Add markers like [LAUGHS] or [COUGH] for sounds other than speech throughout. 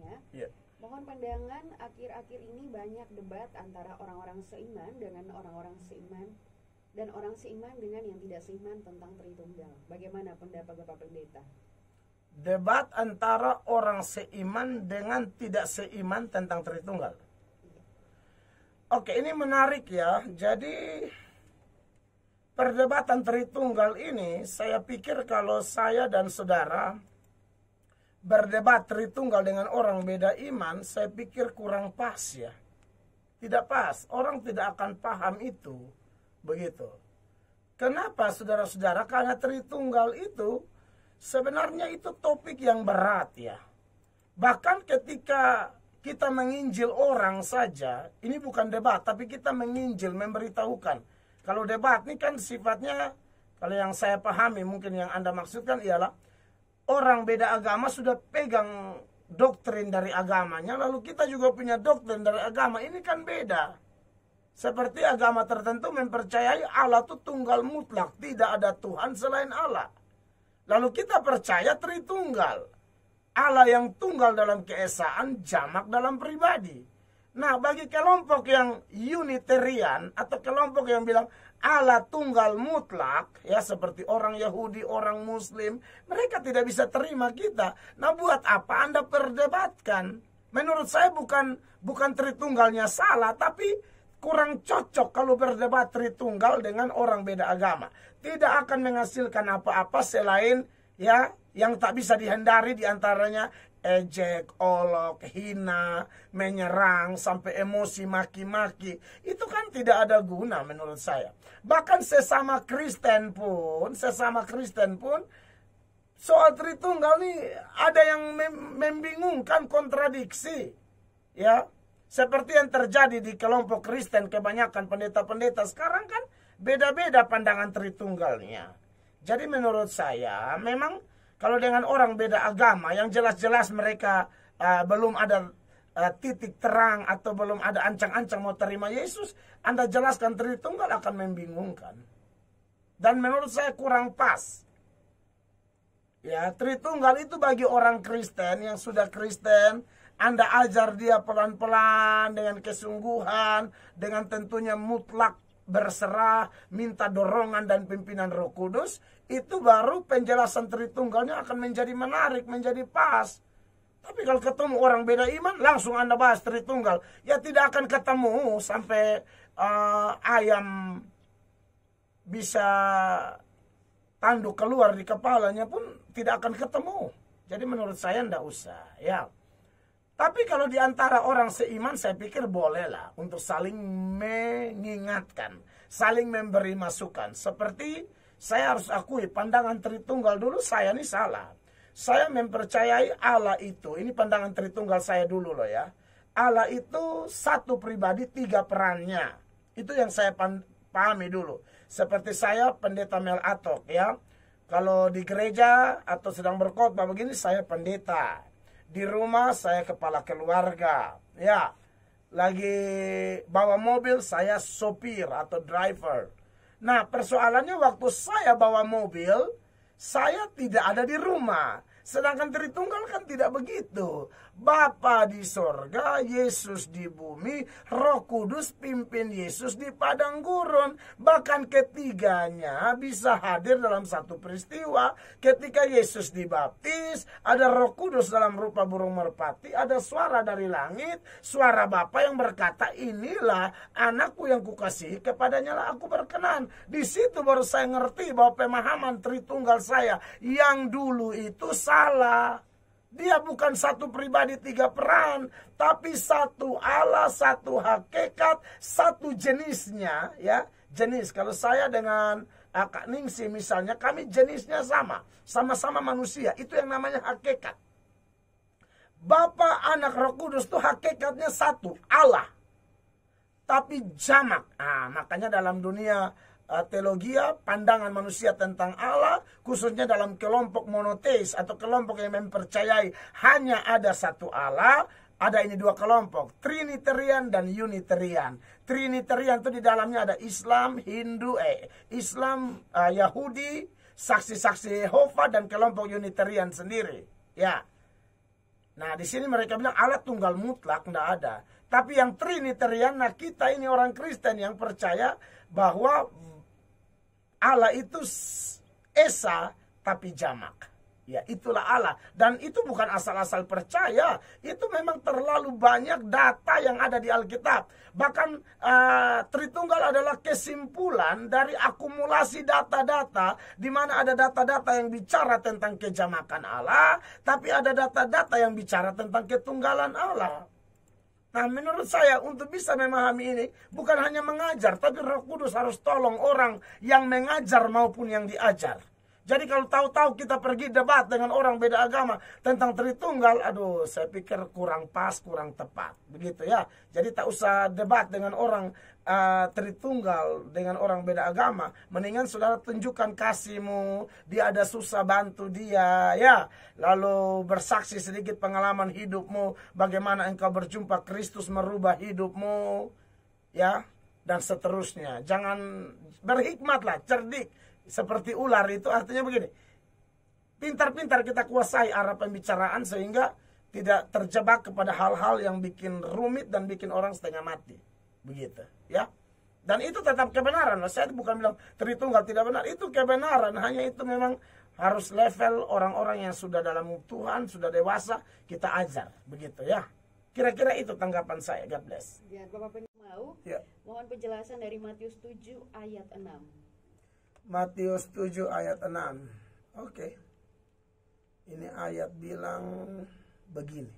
ya Yeah. Mohon pandangan akhir-akhir ini banyak debat antara orang-orang seiman dengan orang-orang seiman dan orang seiman dengan yang tidak seiman tentang Tritunggal. Bagaimana pendapat Bapak Pendeta? Debat antara orang seiman dengan tidak seiman tentang Tritunggal. Oke, ini menarik ya. Jadi perdebatan Tritunggal ini saya pikir kalau saya dan saudara berdebat Tritunggal dengan orang beda iman, saya pikir kurang pas ya. Tidak pas, orang tidak akan paham itu. Begitu. Kenapa saudara-saudara? Karena Tritunggal itu sebenarnya itu topik yang berat ya. Bahkan ketika kita menginjil orang saja, ini bukan debat, tapi kita menginjil, memberitahukan. Kalau debat ini kan sifatnya, kalau yang saya pahami mungkin yang Anda maksudkan ialah orang beda agama sudah pegang doktrin dari agamanya lalu kita juga punya doktrin dari agama ini kan beda seperti agama tertentu mempercayai Allah itu tunggal mutlak tidak ada Tuhan selain Allah lalu kita percaya Tritunggal Allah yang tunggal dalam keesaan jamak dalam pribadi Nah, bagi kelompok yang Unitarian atau kelompok yang bilang Allah tunggal mutlak, ya seperti orang Yahudi, orang Muslim, mereka tidak bisa terima kita. Nah, buat apa Anda perdebatkan? Menurut saya bukan bukan Tritunggalnya salah, tapi kurang cocok kalau berdebat Tritunggal dengan orang beda agama. Tidak akan menghasilkan apa-apa selain ya yang tak bisa dihindari diantaranya ejek, olok, hina, menyerang, sampai emosi maki-maki. Itu kan tidak ada guna menurut saya. Bahkan sesama Kristen pun, sesama Kristen pun, soal Tritunggal ini ada yang membingungkan kontradiksi. Ya, seperti yang terjadi di kelompok Kristen kebanyakan pendeta-pendeta sekarang kan beda-beda pandangan Tritunggalnya. Jadi menurut saya memang kalau dengan orang beda agama yang jelas-jelas mereka uh, belum ada uh, titik terang atau belum ada ancang-ancang mau terima Yesus, Anda jelaskan Tritunggal akan membingungkan. Dan menurut saya kurang pas. Ya, Tritunggal itu bagi orang Kristen yang sudah Kristen, anda ajar dia pelan-pelan dengan kesungguhan, dengan tentunya mutlak berserah, minta dorongan dan pimpinan Roh Kudus, itu baru penjelasan Tritunggalnya akan menjadi menarik, menjadi pas. Tapi kalau ketemu orang beda iman, langsung Anda bahas Tritunggal. Ya tidak akan ketemu sampai uh, ayam bisa tanduk keluar di kepalanya pun tidak akan ketemu. Jadi menurut saya tidak usah. Ya. Tapi kalau di antara orang seiman saya pikir bolehlah untuk saling mengingatkan, saling memberi masukan. Seperti saya harus akui pandangan Tritunggal dulu saya ini salah. Saya mempercayai Allah itu, ini pandangan Tritunggal saya dulu loh ya. Allah itu satu pribadi tiga perannya. Itu yang saya pahami dulu. Seperti saya pendeta Mel Atok ya. Kalau di gereja atau sedang berkhotbah begini saya pendeta di rumah saya kepala keluarga ya lagi bawa mobil saya sopir atau driver nah persoalannya waktu saya bawa mobil saya tidak ada di rumah sedangkan Tritunggal kan tidak begitu Bapa di sorga, Yesus di bumi, Roh Kudus pimpin Yesus di padang gurun. Bahkan ketiganya bisa hadir dalam satu peristiwa. Ketika Yesus dibaptis, ada Roh Kudus dalam rupa burung merpati, ada suara dari langit, suara Bapa yang berkata, "Inilah anakku yang kukasihi, kepadanya lah aku berkenan." Di situ baru saya ngerti bahwa pemahaman Tritunggal saya yang dulu itu salah. Dia bukan satu pribadi tiga peran, tapi satu Allah, satu hakikat, satu jenisnya ya. Jenis kalau saya dengan eh, Kak Ningsi misalnya kami jenisnya sama, sama-sama manusia. Itu yang namanya hakikat. Bapak anak, Roh Kudus itu hakikatnya satu, Allah. Tapi jamak. Ah, makanya dalam dunia Eh, teologia, ya, pandangan manusia tentang Allah, khususnya dalam kelompok monoteis atau kelompok yang mempercayai hanya ada satu Allah, ada ini dua kelompok, Trinitarian dan Unitarian. Trinitarian itu di dalamnya ada Islam, Hindu, eh, Islam, uh, Yahudi, saksi-saksi Yehova dan kelompok Unitarian sendiri. Ya. Nah, di sini mereka bilang Allah tunggal mutlak tidak ada. Tapi yang Trinitarian, nah kita ini orang Kristen yang percaya bahwa Allah itu Esa tapi jamak. Ya, itulah Allah. Dan itu bukan asal-asal percaya. Itu memang terlalu banyak data yang ada di Alkitab. Bahkan uh, Tritunggal adalah kesimpulan dari akumulasi data-data. Di mana ada data-data yang bicara tentang kejamakan Allah. Tapi ada data-data yang bicara tentang ketunggalan Allah. Nah menurut saya untuk bisa memahami ini bukan hanya mengajar tapi roh kudus harus tolong orang yang mengajar maupun yang diajar. Jadi kalau tahu-tahu kita pergi debat dengan orang beda agama tentang Tritunggal, aduh saya pikir kurang pas, kurang tepat. Begitu ya. Jadi tak usah debat dengan orang uh, Tritunggal, dengan orang beda agama. Mendingan saudara tunjukkan kasihmu, dia ada susah bantu dia ya. Lalu bersaksi sedikit pengalaman hidupmu, bagaimana engkau berjumpa Kristus merubah hidupmu ya dan seterusnya. Jangan berhikmatlah, cerdik seperti ular itu artinya begini. Pintar-pintar kita kuasai arah pembicaraan sehingga tidak terjebak kepada hal-hal yang bikin rumit dan bikin orang setengah mati. Begitu, ya. Dan itu tetap kebenaran. Saya bukan bilang tertunggal tidak benar. Itu kebenaran. Hanya itu memang harus level orang-orang yang sudah dalam Tuhan, sudah dewasa, kita ajar. Begitu ya. Kira-kira itu tanggapan saya. God bless. Ya, Bapak mau, ya. mohon penjelasan dari Matius 7 ayat 6. Matius 7 ayat 6. Oke. Okay. Ini ayat bilang begini.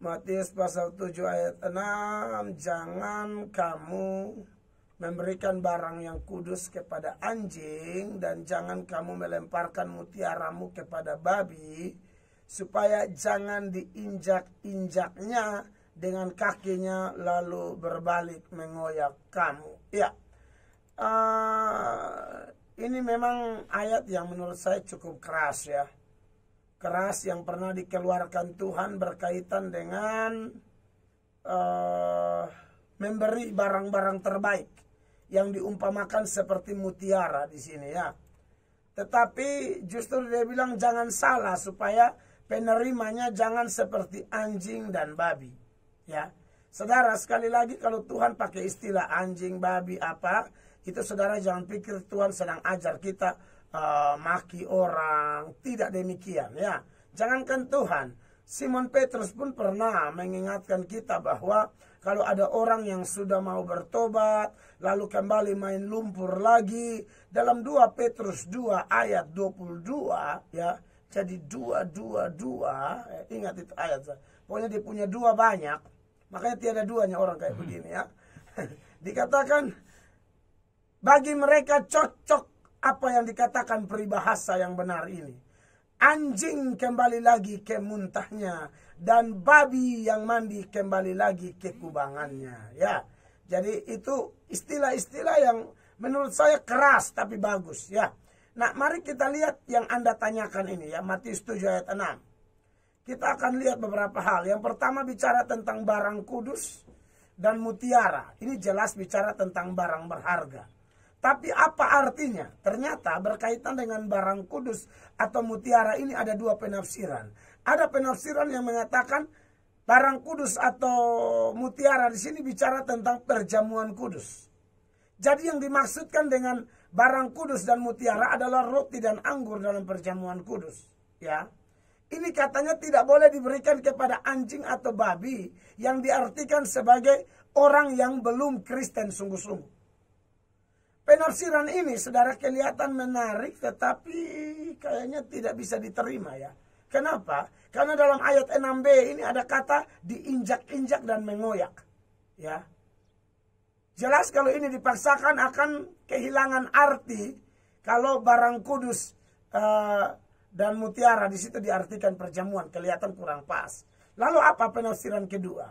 Matius pasal 7 ayat 6, jangan kamu memberikan barang yang kudus kepada anjing dan jangan kamu melemparkan mutiaramu kepada babi supaya jangan diinjak-injaknya dengan kakinya lalu berbalik mengoyak kamu. Ya. Eh, ini memang ayat yang menurut saya cukup keras ya. Keras yang pernah dikeluarkan Tuhan berkaitan dengan uh, memberi barang-barang terbaik yang diumpamakan seperti mutiara di sini ya. Tetapi justru dia bilang jangan salah supaya penerimanya jangan seperti anjing dan babi. Ya. Saudara sekali lagi kalau Tuhan pakai istilah anjing, babi apa? Itu saudara jangan pikir Tuhan sedang ajar kita uh, maki orang. Tidak demikian ya. Jangankan Tuhan, Simon Petrus pun pernah mengingatkan kita bahwa kalau ada orang yang sudah mau bertobat, lalu kembali main lumpur lagi, dalam 2 Petrus 2 ayat 22 ya, jadi dua dua dua eh, ingat itu ayat. Pokoknya dia punya dua banyak, makanya tiada duanya orang kayak begini ya. [LAUGHS] Dikatakan bagi mereka cocok apa yang dikatakan peribahasa yang benar ini. Anjing kembali lagi ke muntahnya dan babi yang mandi kembali lagi ke kubangannya, ya. Jadi itu istilah-istilah yang menurut saya keras tapi bagus, ya. Nah, mari kita lihat yang Anda tanyakan ini ya, Matius 7 ayat 6. Kita akan lihat beberapa hal. Yang pertama bicara tentang barang kudus dan mutiara. Ini jelas bicara tentang barang berharga. Tapi apa artinya? Ternyata berkaitan dengan barang kudus atau mutiara ini ada dua penafsiran. Ada penafsiran yang mengatakan barang kudus atau mutiara di sini bicara tentang perjamuan kudus. Jadi yang dimaksudkan dengan barang kudus dan mutiara adalah roti dan anggur dalam perjamuan kudus, ya. Ini katanya tidak boleh diberikan kepada anjing atau babi yang diartikan sebagai orang yang belum Kristen sungguh-sungguh. Penafsiran ini saudara kelihatan menarik tetapi kayaknya tidak bisa diterima ya. Kenapa? Karena dalam ayat 6b ini ada kata diinjak-injak dan mengoyak. Ya. Jelas kalau ini dipaksakan akan kehilangan arti kalau barang kudus uh, dan mutiara di situ diartikan perjamuan kelihatan kurang pas. Lalu apa penafsiran kedua?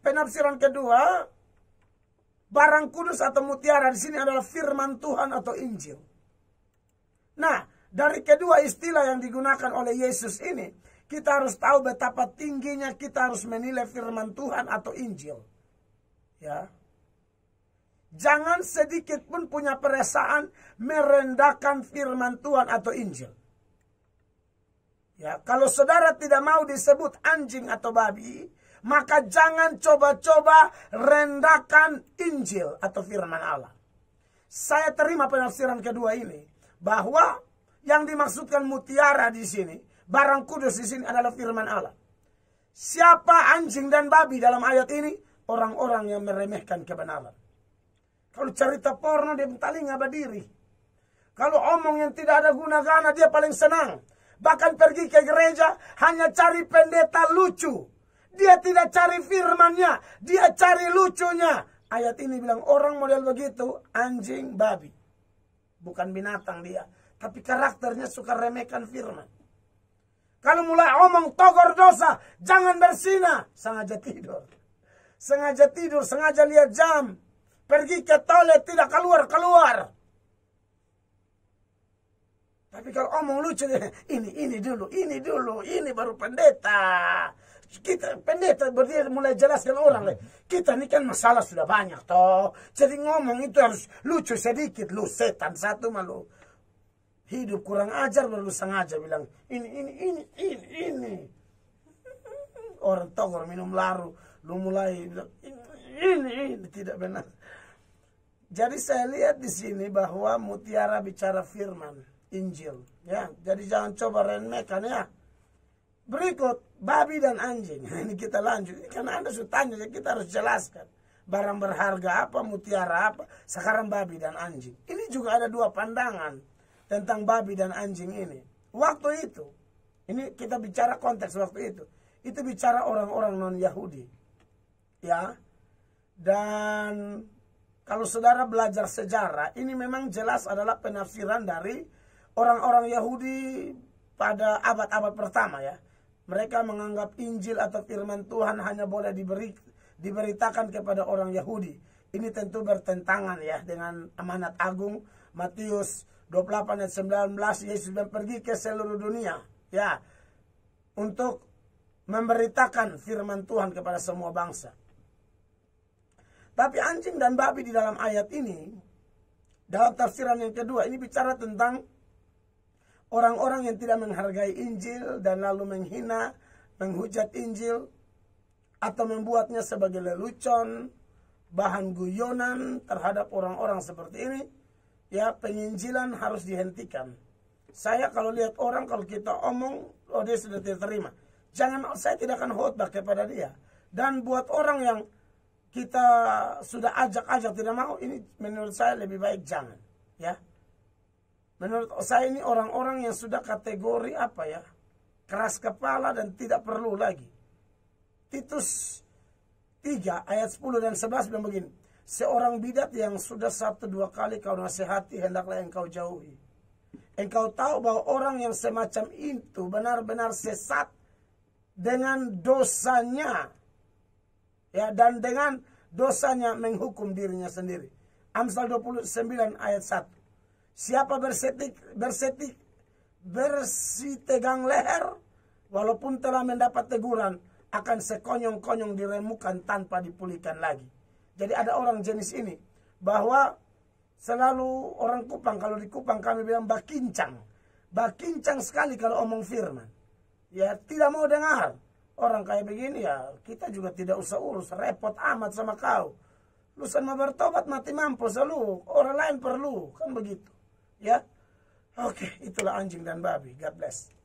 Penafsiran kedua barang kudus atau mutiara di sini adalah firman Tuhan atau Injil. Nah, dari kedua istilah yang digunakan oleh Yesus ini, kita harus tahu betapa tingginya kita harus menilai firman Tuhan atau Injil. Ya. Jangan sedikit pun punya perasaan merendahkan firman Tuhan atau Injil. Ya, kalau saudara tidak mau disebut anjing atau babi, maka jangan coba-coba rendahkan Injil atau firman Allah. Saya terima penafsiran kedua ini bahwa yang dimaksudkan mutiara di sini, barang kudus di sini adalah firman Allah. Siapa anjing dan babi dalam ayat ini? Orang-orang yang meremehkan kebenaran. Kalau cerita porno dia talinga berdiri. Kalau omong yang tidak ada guna-gana dia paling senang. Bahkan pergi ke gereja hanya cari pendeta lucu. Dia tidak cari firmannya. Dia cari lucunya. Ayat ini bilang orang model begitu anjing babi. Bukan binatang dia. Tapi karakternya suka remehkan firman. Kalau mulai omong togor dosa. Jangan bersina. Sengaja tidur. Sengaja tidur. Sengaja lihat jam. Pergi ke toilet. Tidak keluar-keluar. Tapi kalau omong lucu, [LAUGHS] ini, ini dulu, ini dulu, ini baru pendeta kita pendeta berdiri mulai jelaskan orang lain. Kita ini kan masalah sudah banyak toh. Jadi ngomong itu harus lucu sedikit. Lu setan satu malu. Hidup kurang ajar baru sengaja bilang ini ini ini ini ini. Orang togor minum laru. Lu mulai bilang ini ini, ini. tidak benar. Jadi saya lihat di sini bahwa mutiara bicara firman Injil ya. Jadi jangan coba remehkan ya. Berikut babi dan anjing. [LAUGHS] Ini kita lanjut. karena Anda sudah tanya, ya, kita harus jelaskan. Barang berharga apa, mutiara apa. Sekarang babi dan anjing. Ini juga ada dua pandangan tentang babi dan anjing ini. Waktu itu, ini kita bicara konteks waktu itu. Itu bicara orang-orang non-Yahudi. Ya. Dan kalau saudara belajar sejarah, ini memang jelas adalah penafsiran dari orang-orang Yahudi pada abad-abad pertama ya mereka menganggap Injil atau firman Tuhan hanya boleh diberi, diberitakan kepada orang Yahudi. Ini tentu bertentangan ya dengan amanat agung Matius 28 ayat 19 Yesus pergi ke seluruh dunia ya untuk memberitakan firman Tuhan kepada semua bangsa. Tapi anjing dan babi di dalam ayat ini dalam tafsiran yang kedua ini bicara tentang Orang-orang yang tidak menghargai Injil dan lalu menghina, menghujat Injil, atau membuatnya sebagai lelucon, bahan guyonan terhadap orang-orang seperti ini, ya penginjilan harus dihentikan. Saya kalau lihat orang, kalau kita omong, oh dia sudah tidak terima. Jangan, saya tidak akan khutbah kepada dia. Dan buat orang yang kita sudah ajak-ajak tidak mau, ini menurut saya lebih baik jangan. Ya, Menurut oh, saya ini orang-orang yang sudah kategori apa ya? Keras kepala dan tidak perlu lagi. Titus 3 ayat 10 dan 11 bilang begini. Seorang bidat yang sudah satu dua kali kau nasihati hendaklah engkau jauhi. Engkau tahu bahwa orang yang semacam itu benar-benar sesat dengan dosanya. Ya, dan dengan dosanya menghukum dirinya sendiri. Amsal 29 ayat 1. Siapa bersetik, bersetik, bersitegang leher, walaupun telah mendapat teguran, akan sekonyong-konyong diremukan tanpa dipulihkan lagi. Jadi ada orang jenis ini, bahwa selalu orang Kupang, kalau di Kupang kami bilang bakincang. Bakincang sekali kalau omong firman. Ya tidak mau dengar. Orang kayak begini ya, kita juga tidak usah urus, repot amat sama kau lu sama bertobat mati mampu lu orang lain perlu kan begitu ya oke okay, itulah anjing dan babi God bless